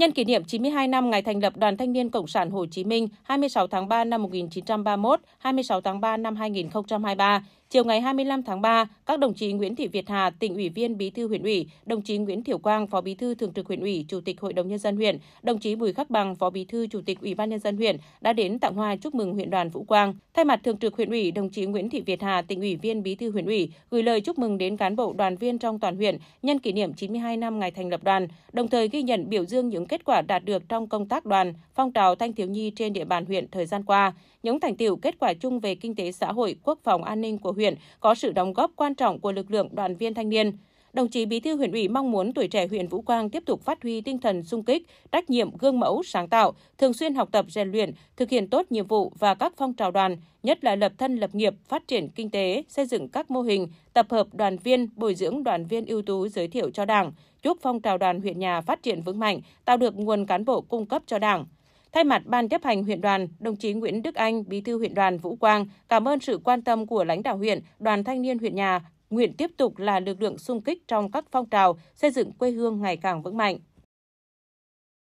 Nhân kỷ niệm 92 năm ngày thành lập Đoàn Thanh niên Cộng sản Hồ Chí Minh 26 tháng 3 năm 1931, 26 tháng 3 năm 2023, chiều ngày 25 tháng 3, các đồng chí Nguyễn Thị Việt Hà, tỉnh ủy viên Bí thư huyện ủy, đồng chí Nguyễn Thiểu Quang, Phó Bí thư Thường trực huyện ủy, Chủ tịch Hội đồng nhân dân huyện, đồng chí Bùi Khắc Bằng, Phó Bí thư Chủ tịch Ủy ban nhân dân huyện đã đến tặng hoa chúc mừng huyện đoàn Vũ Quang. Thay mặt Thường trực huyện ủy, đồng chí Nguyễn Thị Việt Hà, tỉnh ủy viên Bí thư huyện ủy gửi lời chúc mừng đến cán bộ đoàn viên trong toàn huyện nhân kỷ niệm 92 năm ngày thành lập đoàn, đồng thời ghi nhận biểu dương những kết quả đạt được trong công tác đoàn, phong trào thanh thiếu nhi trên địa bàn huyện thời gian qua, những thành tiệu kết quả chung về kinh tế xã hội, quốc phòng an ninh của huyện có sự đóng góp quan trọng của lực lượng đoàn viên thanh niên, Đồng chí Bí thư huyện ủy mong muốn tuổi trẻ huyện Vũ Quang tiếp tục phát huy tinh thần sung kích, trách nhiệm gương mẫu sáng tạo, thường xuyên học tập rèn luyện, thực hiện tốt nhiệm vụ và các phong trào đoàn, nhất là lập thân lập nghiệp, phát triển kinh tế, xây dựng các mô hình, tập hợp đoàn viên, bồi dưỡng đoàn viên ưu tú giới thiệu cho Đảng, chúc phong trào đoàn huyện nhà phát triển vững mạnh, tạo được nguồn cán bộ cung cấp cho Đảng. Thay mặt Ban chấp hành huyện đoàn, đồng chí Nguyễn Đức Anh, Bí thư huyện đoàn Vũ Quang, cảm ơn sự quan tâm của lãnh đạo huyện, đoàn thanh niên huyện nhà nguyện tiếp tục là lực lượng sung kích trong các phong trào xây dựng quê hương ngày càng vững mạnh.